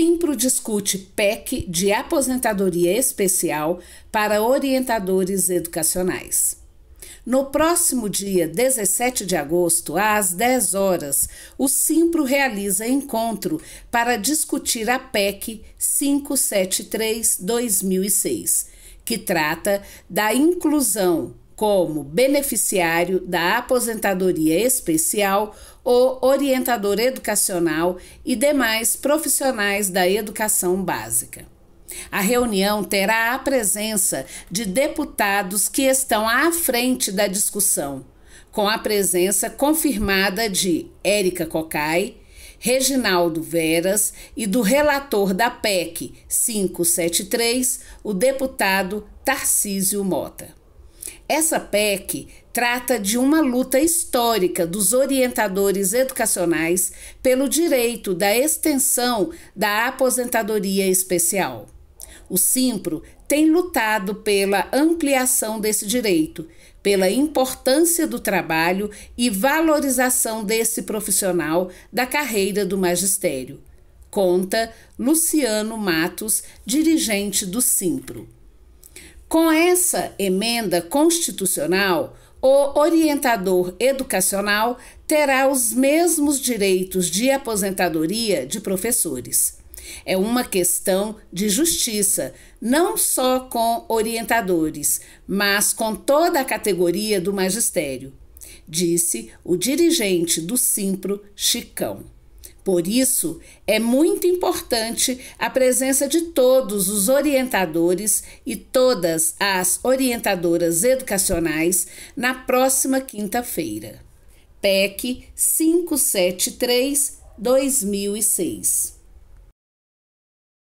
Simpro discute PEC de aposentadoria especial para orientadores educacionais. No próximo dia 17 de agosto, às 10 horas, o Simpro realiza encontro para discutir a PEC 573-2006, que trata da inclusão como beneficiário da aposentadoria especial ou orientador educacional e demais profissionais da educação básica. A reunião terá a presença de deputados que estão à frente da discussão, com a presença confirmada de Érica Cocai, Reginaldo Veras e do relator da PEC 573, o deputado Tarcísio Mota. Essa PEC trata de uma luta histórica dos orientadores educacionais pelo direito da extensão da aposentadoria especial. O Simpro tem lutado pela ampliação desse direito, pela importância do trabalho e valorização desse profissional da carreira do magistério. Conta Luciano Matos, dirigente do Simpro. Com essa emenda constitucional, o orientador educacional terá os mesmos direitos de aposentadoria de professores. É uma questão de justiça, não só com orientadores, mas com toda a categoria do magistério, disse o dirigente do Simpro Chicão. Por isso, é muito importante a presença de todos os orientadores e todas as orientadoras educacionais na próxima quinta-feira. PEC 573 2006